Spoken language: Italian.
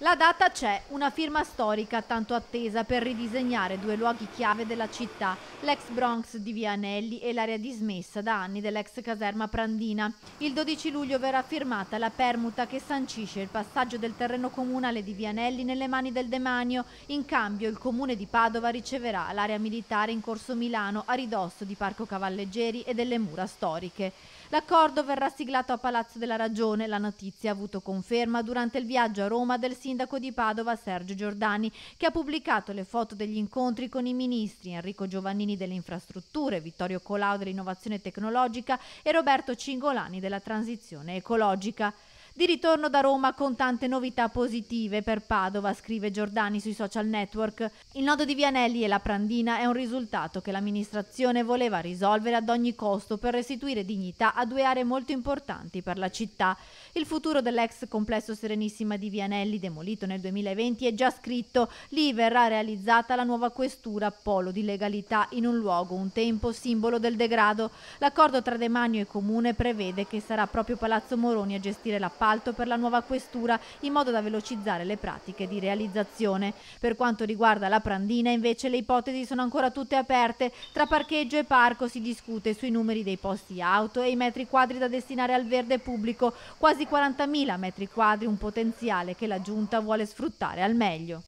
La data c'è, una firma storica tanto attesa per ridisegnare due luoghi chiave della città, l'ex Bronx di Via Anelli e l'area dismessa da anni dell'ex caserma Prandina. Il 12 luglio verrà firmata la permuta che sancisce il passaggio del terreno comunale di Via Anelli nelle mani del demanio. In cambio il comune di Padova riceverà l'area militare in corso Milano a ridosso di Parco Cavalleggeri e delle mura storiche. L'accordo verrà siglato a Palazzo della Ragione, la notizia ha avuto conferma durante il viaggio a Roma del sindaco di Padova Sergio Giordani, che ha pubblicato le foto degli incontri con i ministri Enrico Giovannini delle infrastrutture, Vittorio Colau dell'innovazione tecnologica e Roberto Cingolani della transizione ecologica. Di ritorno da Roma con tante novità positive per Padova, scrive Giordani sui social network. Il nodo di Vianelli e la Prandina è un risultato che l'amministrazione voleva risolvere ad ogni costo per restituire dignità a due aree molto importanti per la città. Il futuro dell'ex complesso Serenissima di Vianelli, demolito nel 2020, è già scritto. Lì verrà realizzata la nuova questura, polo di legalità in un luogo, un tempo, simbolo del degrado. L'accordo tra De e Comune prevede che sarà proprio Palazzo Moroni a gestire la parte appalto per la nuova questura in modo da velocizzare le pratiche di realizzazione. Per quanto riguarda la Prandina invece le ipotesi sono ancora tutte aperte, tra parcheggio e parco si discute sui numeri dei posti auto e i metri quadri da destinare al verde pubblico, quasi 40.000 metri quadri un potenziale che la Giunta vuole sfruttare al meglio.